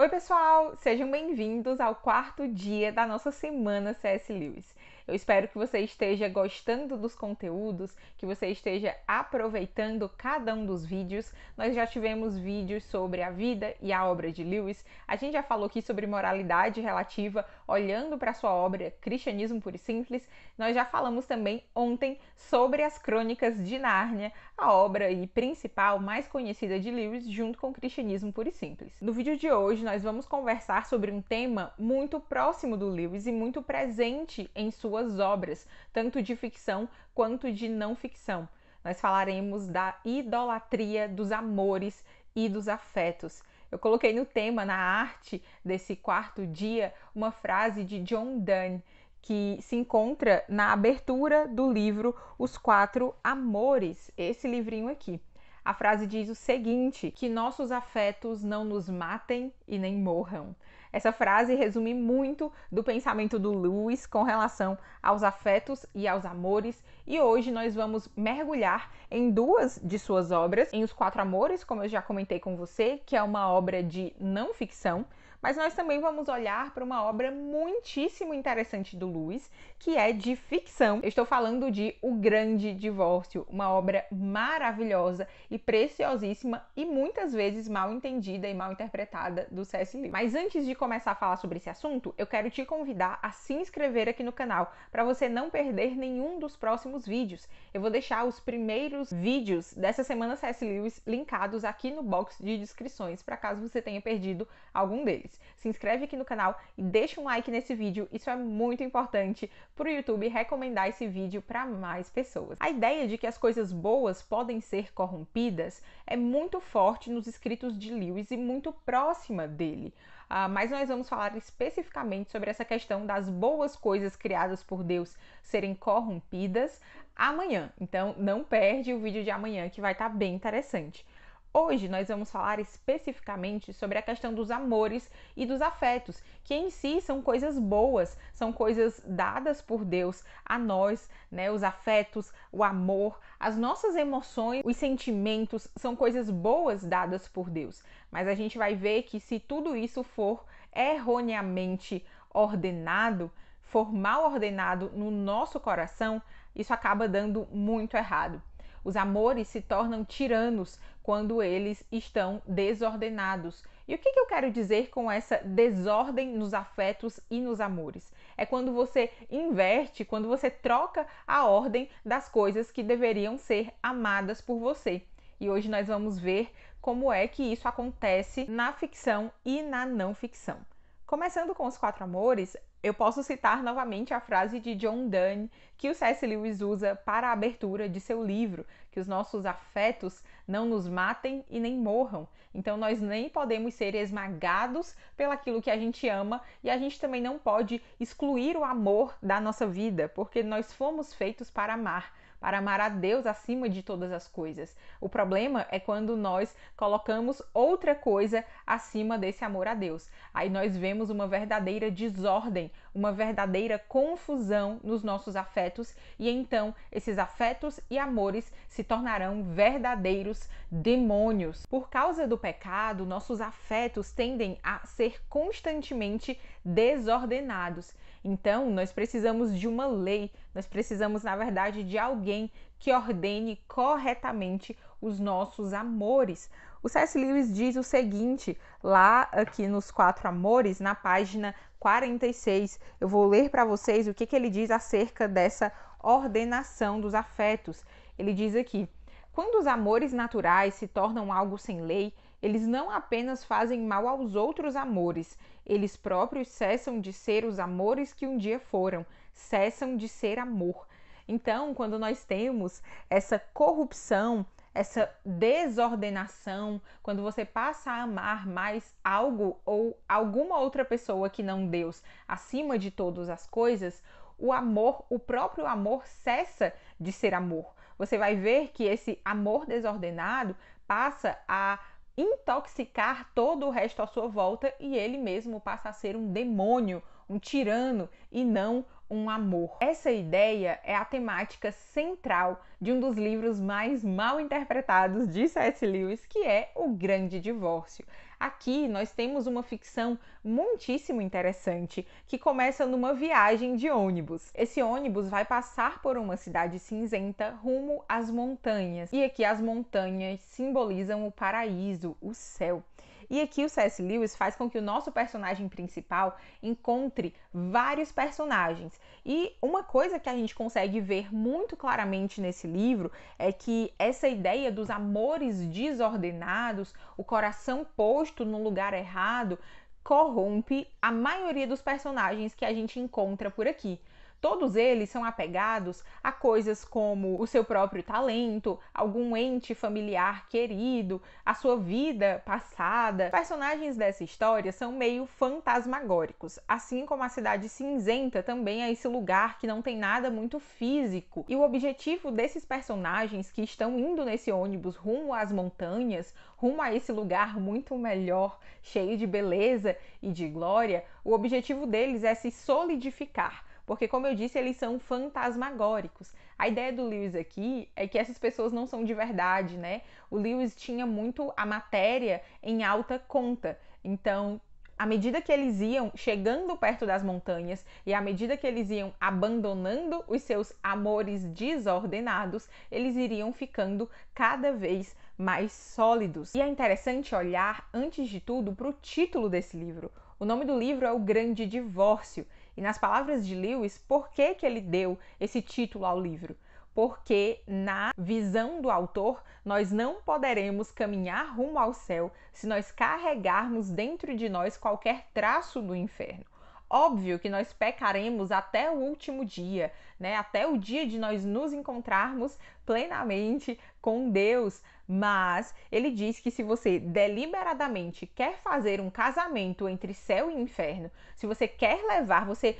Oi, pessoal! Sejam bem-vindos ao quarto dia da nossa semana C.S. Lewis. Eu espero que você esteja gostando dos conteúdos, que você esteja aproveitando cada um dos vídeos. Nós já tivemos vídeos sobre a vida e a obra de Lewis. A gente já falou aqui sobre moralidade relativa, olhando para sua obra Cristianismo Puro Simples. Nós já falamos também ontem sobre as Crônicas de Nárnia, a obra e principal mais conhecida de Lewis, junto com Cristianismo Puro Simples. No vídeo de hoje, nós vamos conversar sobre um tema muito próximo do Lewis e muito presente em sua suas obras, tanto de ficção quanto de não ficção. Nós falaremos da idolatria dos amores e dos afetos. Eu coloquei no tema, na arte desse quarto dia, uma frase de John Donne que se encontra na abertura do livro Os Quatro Amores, esse livrinho aqui. A frase diz o seguinte: que nossos afetos não nos matem e nem morram. Essa frase resume muito do pensamento do Lewis com relação aos afetos e aos amores, e hoje nós vamos mergulhar em duas de suas obras, em Os Quatro Amores, como eu já comentei com você, que é uma obra de não ficção, mas nós também vamos olhar para uma obra muitíssimo interessante do Lewis, que é de ficção. Eu estou falando de O Grande Divórcio, uma obra maravilhosa e preciosíssima e muitas vezes mal entendida e mal interpretada do C.S. Lewis. Mas antes de começar a falar sobre esse assunto, eu quero te convidar a se inscrever aqui no canal para você não perder nenhum dos próximos vídeos. Eu vou deixar os primeiros vídeos dessa semana C.S. Lewis linkados aqui no box de descrições para caso você tenha perdido algum deles. Se inscreve aqui no canal e deixa um like nesse vídeo, isso é muito importante para o YouTube recomendar esse vídeo para mais pessoas. A ideia de que as coisas boas podem ser corrompidas é muito forte nos escritos de Lewis e muito próxima dele. Uh, mas nós vamos falar especificamente sobre essa questão das boas coisas criadas por Deus serem corrompidas amanhã. Então não perde o vídeo de amanhã que vai estar tá bem interessante. Hoje nós vamos falar especificamente sobre a questão dos amores e dos afetos, que em si são coisas boas, são coisas dadas por Deus a nós, né? Os afetos, o amor, as nossas emoções, os sentimentos são coisas boas dadas por Deus. Mas a gente vai ver que se tudo isso for erroneamente ordenado, for mal ordenado no nosso coração, isso acaba dando muito errado. Os amores se tornam tiranos quando eles estão desordenados. E o que, que eu quero dizer com essa desordem nos afetos e nos amores? É quando você inverte, quando você troca a ordem das coisas que deveriam ser amadas por você. E hoje nós vamos ver como é que isso acontece na ficção e na não ficção. Começando com os quatro amores, eu posso citar novamente a frase de John Donne que o C.S. Lewis usa para a abertura de seu livro, que os nossos afetos não nos matem e nem morram. Então nós nem podemos ser esmagados pelaquilo que a gente ama e a gente também não pode excluir o amor da nossa vida, porque nós fomos feitos para amar para amar a Deus acima de todas as coisas. O problema é quando nós colocamos outra coisa acima desse amor a Deus. Aí nós vemos uma verdadeira desordem, uma verdadeira confusão nos nossos afetos, e então esses afetos e amores se tornarão verdadeiros demônios. Por causa do pecado, nossos afetos tendem a ser constantemente desordenados então, nós precisamos de uma lei, nós precisamos, na verdade, de alguém que ordene corretamente os nossos amores. O C.S. Lewis diz o seguinte, lá aqui nos Quatro Amores, na página 46, eu vou ler para vocês o que, que ele diz acerca dessa ordenação dos afetos. Ele diz aqui: quando os amores naturais se tornam algo sem lei, eles não apenas fazem mal aos outros amores, eles próprios cessam de ser os amores que um dia foram, cessam de ser amor. Então, quando nós temos essa corrupção, essa desordenação, quando você passa a amar mais algo ou alguma outra pessoa que não Deus acima de todas as coisas, o amor, o próprio amor cessa de ser amor. Você vai ver que esse amor desordenado passa a intoxicar todo o resto à sua volta e ele mesmo passa a ser um demônio, um tirano e não um amor. Essa ideia é a temática central de um dos livros mais mal interpretados de C.S. Lewis, que é O Grande Divórcio. Aqui nós temos uma ficção muitíssimo interessante que começa numa viagem de ônibus. Esse ônibus vai passar por uma cidade cinzenta rumo às montanhas, e aqui as montanhas simbolizam o paraíso, o céu. E aqui o C.S. Lewis faz com que o nosso personagem principal encontre vários personagens. E uma coisa que a gente consegue ver muito claramente nesse livro é que essa ideia dos amores desordenados, o coração posto no lugar errado, corrompe a maioria dos personagens que a gente encontra por aqui. Todos eles são apegados a coisas como o seu próprio talento, algum ente familiar querido, a sua vida passada. Personagens dessa história são meio fantasmagóricos, assim como a cidade cinzenta também é esse lugar que não tem nada muito físico. E o objetivo desses personagens que estão indo nesse ônibus rumo às montanhas, rumo a esse lugar muito melhor, cheio de beleza e de glória, o objetivo deles é se solidificar porque, como eu disse, eles são fantasmagóricos. A ideia do Lewis aqui é que essas pessoas não são de verdade, né? O Lewis tinha muito a matéria em alta conta. Então, à medida que eles iam chegando perto das montanhas e à medida que eles iam abandonando os seus amores desordenados, eles iriam ficando cada vez mais sólidos. E é interessante olhar, antes de tudo, para o título desse livro. O nome do livro é O Grande Divórcio e nas palavras de Lewis, por que, que ele deu esse título ao livro? Porque, na visão do autor, nós não poderemos caminhar rumo ao céu se nós carregarmos dentro de nós qualquer traço do inferno. Óbvio que nós pecaremos até o último dia, né? Até o dia de nós nos encontrarmos plenamente com Deus, mas ele diz que se você deliberadamente quer fazer um casamento entre céu e inferno, se você quer levar, você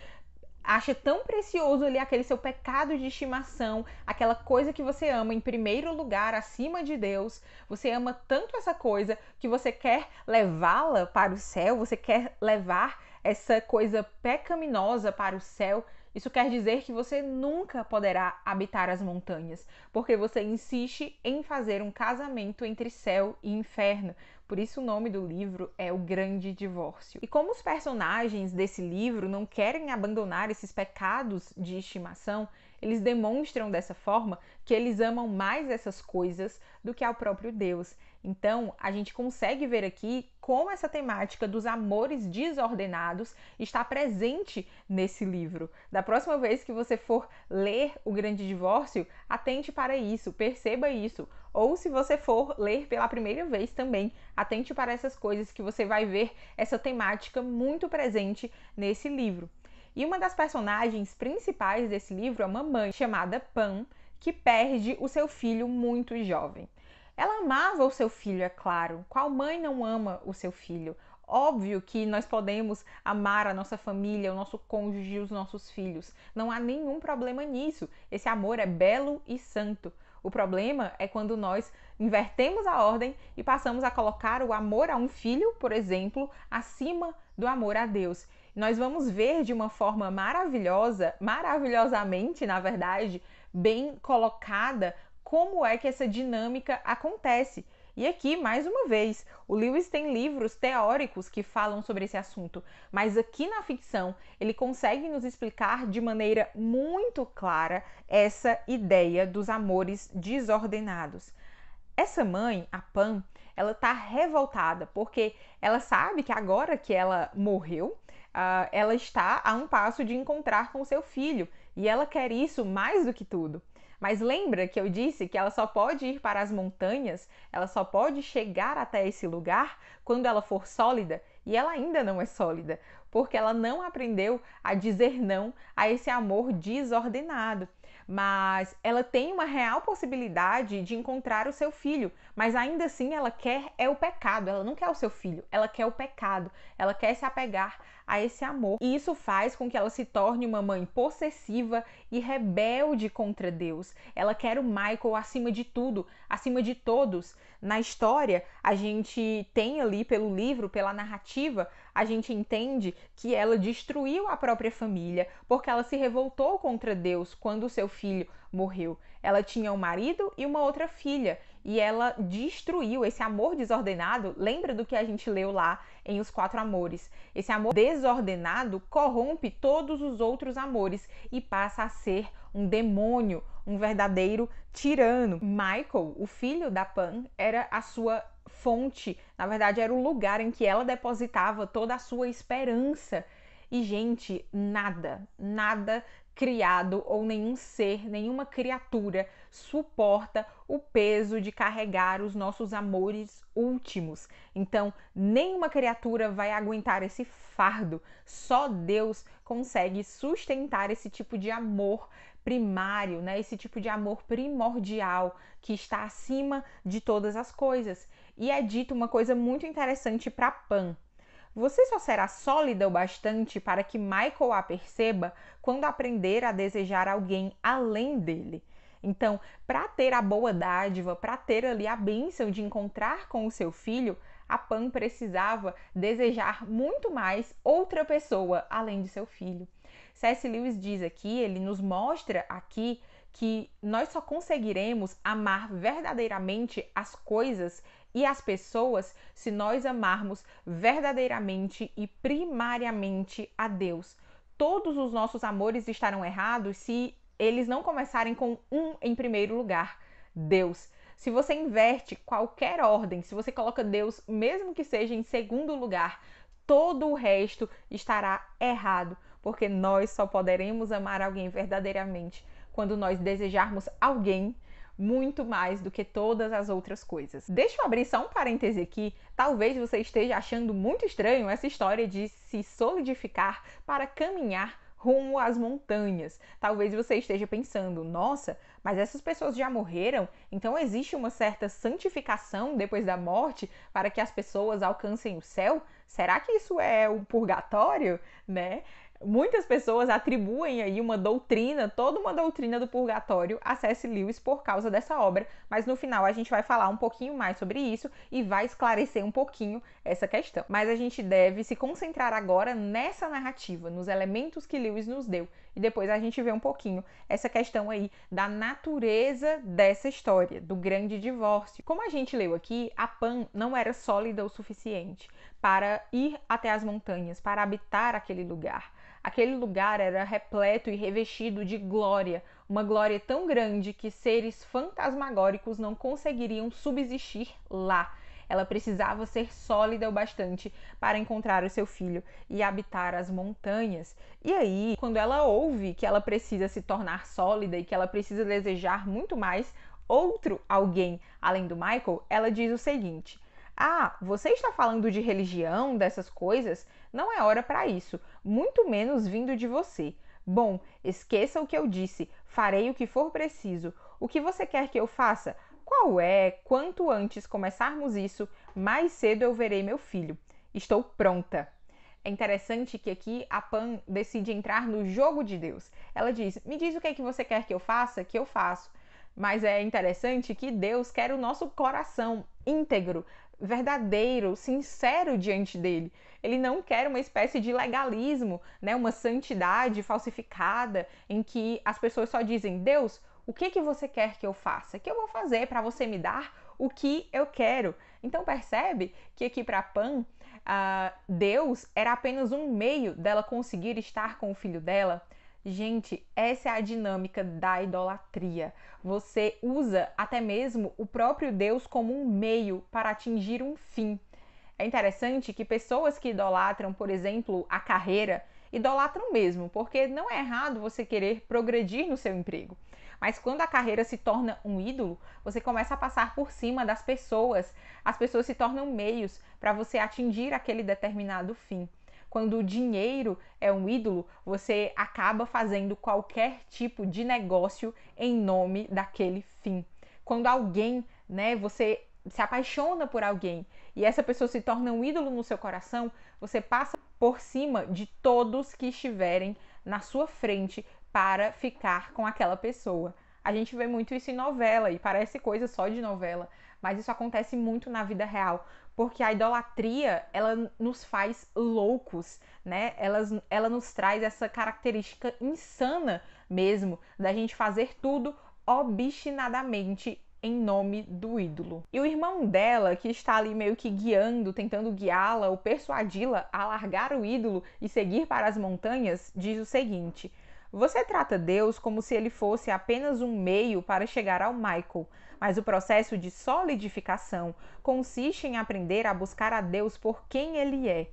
acha tão precioso ali aquele seu pecado de estimação, aquela coisa que você ama em primeiro lugar, acima de Deus. Você ama tanto essa coisa que você quer levá-la para o céu, você quer levar essa coisa pecaminosa para o céu, isso quer dizer que você nunca poderá habitar as montanhas, porque você insiste em fazer um casamento entre céu e inferno. Por isso, o nome do livro é O Grande Divórcio. E como os personagens desse livro não querem abandonar esses pecados de estimação, eles demonstram dessa forma que eles amam mais essas coisas do que ao próprio Deus. Então, a gente consegue ver aqui como essa temática dos amores desordenados está presente nesse livro. Da próxima vez que você for ler O Grande Divórcio, atente para isso, perceba isso. Ou se você for ler pela primeira vez também, atente para essas coisas que você vai ver essa temática muito presente nesse livro. E uma das personagens principais desse livro é uma mãe chamada Pam, que perde o seu filho muito jovem. Ela amava o seu filho, é claro. Qual mãe não ama o seu filho? Óbvio que nós podemos amar a nossa família, o nosso cônjuge e os nossos filhos. Não há nenhum problema nisso. Esse amor é belo e santo. O problema é quando nós invertemos a ordem e passamos a colocar o amor a um filho, por exemplo, acima do amor a Deus. Nós vamos ver de uma forma maravilhosa, maravilhosamente, na verdade, bem colocada como é que essa dinâmica acontece. E aqui, mais uma vez, o Lewis tem livros teóricos que falam sobre esse assunto, mas aqui na ficção ele consegue nos explicar de maneira muito clara essa ideia dos amores desordenados. Essa mãe, a Pam, ela tá revoltada porque ela sabe que agora que ela morreu, uh, ela está a um passo de encontrar com seu filho e ela quer isso mais do que tudo. Mas lembra que eu disse que ela só pode ir para as montanhas, ela só pode chegar até esse lugar quando ela for sólida e ela ainda não é sólida, porque ela não aprendeu a dizer não a esse amor desordenado. Mas ela tem uma real possibilidade de encontrar o seu filho, mas ainda assim ela quer é o pecado, ela não quer o seu filho, ela quer o pecado, ela quer se apegar a esse amor. E isso faz com que ela se torne uma mãe possessiva e rebelde contra Deus. Ela quer o Michael acima de tudo, acima de todos. Na história, a gente tem ali pelo livro, pela narrativa, a gente entende que ela destruiu a própria família porque ela se revoltou contra Deus quando seu filho morreu. Ela tinha um marido e uma outra filha e ela destruiu esse amor desordenado. Lembra do que a gente leu lá em Os Quatro Amores? Esse amor desordenado corrompe todos os outros amores e passa a ser um demônio, um verdadeiro tirano. Michael, o filho da Pan, era a sua fonte, na verdade, era o lugar em que ela depositava toda a sua esperança. E, gente, nada, nada criado ou nenhum ser, nenhuma criatura suporta o peso de carregar os nossos amores últimos. Então, nenhuma criatura vai aguentar esse fardo. Só Deus consegue sustentar esse tipo de amor primário, né? Esse tipo de amor primordial que está acima de todas as coisas. E é dito uma coisa muito interessante para Pan, você só será sólida o bastante para que Michael a perceba quando aprender a desejar alguém além dele. Então, para ter a boa dádiva, para ter ali a bênção de encontrar com o seu filho, a Pam precisava desejar muito mais outra pessoa além de seu filho. C.S. Lewis diz aqui, ele nos mostra aqui que nós só conseguiremos amar verdadeiramente as coisas e as pessoas se nós amarmos verdadeiramente e primariamente a Deus. Todos os nossos amores estarão errados se eles não começarem com um em primeiro lugar, Deus. Se você inverte qualquer ordem, se você coloca Deus, mesmo que seja em segundo lugar, todo o resto estará errado, porque nós só poderemos amar alguém verdadeiramente quando nós desejarmos alguém muito mais do que todas as outras coisas. Deixa eu abrir só um parêntese aqui. Talvez você esteja achando muito estranho essa história de se solidificar para caminhar rumo às montanhas. Talvez você esteja pensando, nossa, mas essas pessoas já morreram, então existe uma certa santificação depois da morte para que as pessoas alcancem o céu? Será que isso é o purgatório, né? Muitas pessoas atribuem aí uma doutrina, toda uma doutrina do purgatório a C.S. Lewis por causa dessa obra, mas no final a gente vai falar um pouquinho mais sobre isso e vai esclarecer um pouquinho essa questão. Mas a gente deve se concentrar agora nessa narrativa, nos elementos que Lewis nos deu e depois a gente vê um pouquinho essa questão aí da natureza dessa história, do grande divórcio. Como a gente leu aqui, a Pan não era sólida o suficiente para ir até as montanhas, para habitar aquele lugar Aquele lugar era repleto e revestido de glória, uma glória tão grande que seres fantasmagóricos não conseguiriam subsistir lá. Ela precisava ser sólida o bastante para encontrar o seu filho e habitar as montanhas. E aí, quando ela ouve que ela precisa se tornar sólida e que ela precisa desejar muito mais outro alguém além do Michael, ela diz o seguinte: ah, você está falando de religião, dessas coisas? Não é hora para isso, muito menos vindo de você. Bom, esqueça o que eu disse, farei o que for preciso. O que você quer que eu faça? Qual é? Quanto antes começarmos isso, mais cedo eu verei meu filho. Estou pronta. É interessante que aqui a Pan decide entrar no jogo de Deus. Ela diz: Me diz o que é que você quer que eu faça, que eu faço. Mas é interessante que Deus quer o nosso coração íntegro, verdadeiro, sincero diante dele. Ele não quer uma espécie de legalismo, né, uma santidade falsificada em que as pessoas só dizem: "Deus, o que que você quer que eu faça? Que eu vou fazer para você me dar o que eu quero?". Então percebe que aqui para Pan, uh, Deus era apenas um meio dela conseguir estar com o filho dela Gente, essa é a dinâmica da idolatria. Você usa até mesmo o próprio Deus como um meio para atingir um fim. É interessante que pessoas que idolatram, por exemplo, a carreira, idolatram mesmo, porque não é errado você querer progredir no seu emprego. Mas quando a carreira se torna um ídolo, você começa a passar por cima das pessoas. As pessoas se tornam meios para você atingir aquele determinado fim. Quando o dinheiro é um ídolo, você acaba fazendo qualquer tipo de negócio em nome daquele fim. Quando alguém, né, você se apaixona por alguém e essa pessoa se torna um ídolo no seu coração, você passa por cima de todos que estiverem na sua frente para ficar com aquela pessoa. A gente vê muito isso em novela e parece coisa só de novela, mas isso acontece muito na vida real, porque a idolatria ela nos faz loucos, né? Ela, ela nos traz essa característica insana mesmo da gente fazer tudo obstinadamente em nome do ídolo. E o irmão dela, que está ali meio que guiando, tentando guiá-la ou persuadi-la a largar o ídolo e seguir para as montanhas, diz o seguinte: Você trata Deus como se ele fosse apenas um meio para chegar ao Michael mas o processo de solidificação consiste em aprender a buscar a Deus por quem Ele é.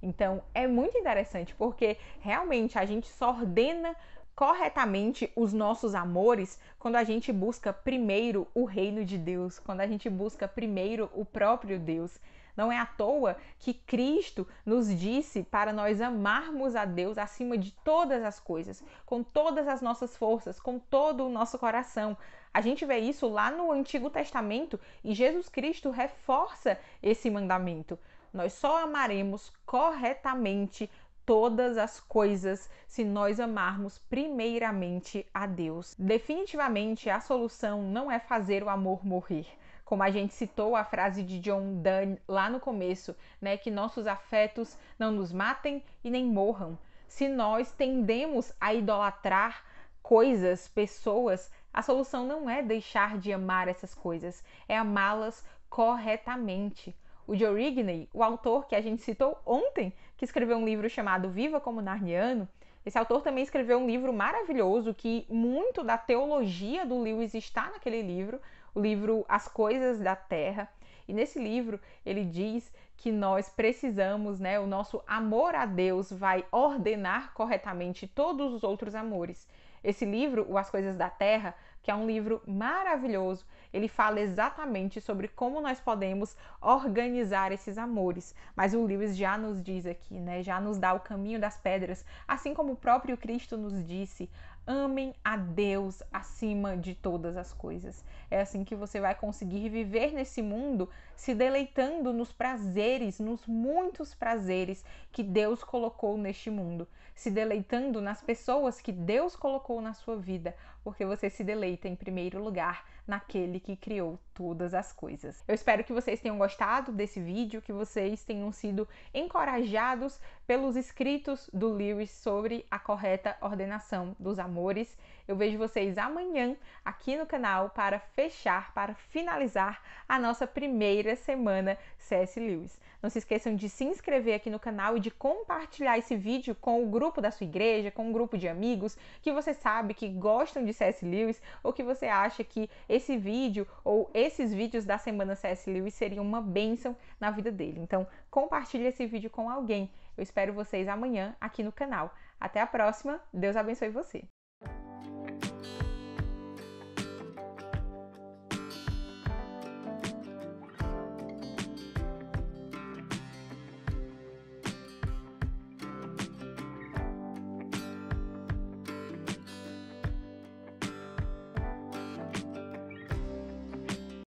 Então é muito interessante porque realmente a gente só ordena corretamente os nossos amores quando a gente busca primeiro o reino de Deus, quando a gente busca primeiro o próprio Deus. Não é à toa que Cristo nos disse para nós amarmos a Deus acima de todas as coisas, com todas as nossas forças, com todo o nosso coração, a gente vê isso lá no Antigo Testamento e Jesus Cristo reforça esse mandamento. Nós só amaremos corretamente todas as coisas se nós amarmos primeiramente a Deus. Definitivamente, a solução não é fazer o amor morrer. Como a gente citou a frase de John Donne lá no começo, né, que nossos afetos não nos matem e nem morram. Se nós tendemos a idolatrar coisas, pessoas, a solução não é deixar de amar essas coisas, é amá-las corretamente. O Joe Rigney, o autor que a gente citou ontem, que escreveu um livro chamado Viva como Narniano, esse autor também escreveu um livro maravilhoso que muito da teologia do Lewis está naquele livro, o livro As Coisas da Terra. E nesse livro ele diz que nós precisamos, né? O nosso amor a Deus vai ordenar corretamente todos os outros amores. Esse livro, O As Coisas da Terra, que é um livro maravilhoso, ele fala exatamente sobre como nós podemos organizar esses amores. Mas o Lewis já nos diz aqui, né? Já nos dá o caminho das pedras, assim como o próprio Cristo nos disse amem a Deus acima de todas as coisas. É assim que você vai conseguir viver nesse mundo se deleitando nos prazeres, nos muitos prazeres que Deus colocou neste mundo, se deleitando nas pessoas que Deus colocou na sua vida, porque você se deleita em primeiro lugar naquele que criou todas as coisas. Eu espero que vocês tenham gostado desse vídeo, que vocês tenham sido encorajados pelos escritos do Lewis sobre a correta ordenação dos amores amores. Eu vejo vocês amanhã aqui no canal para fechar, para finalizar a nossa primeira semana C.S. Lewis. Não se esqueçam de se inscrever aqui no canal e de compartilhar esse vídeo com o grupo da sua igreja, com um grupo de amigos que você sabe que gostam de C.S. Lewis ou que você acha que esse vídeo ou esses vídeos da semana C.S. Lewis seriam uma bênção na vida dele. Então, compartilhe esse vídeo com alguém. Eu espero vocês amanhã aqui no canal. Até a próxima. Deus abençoe você.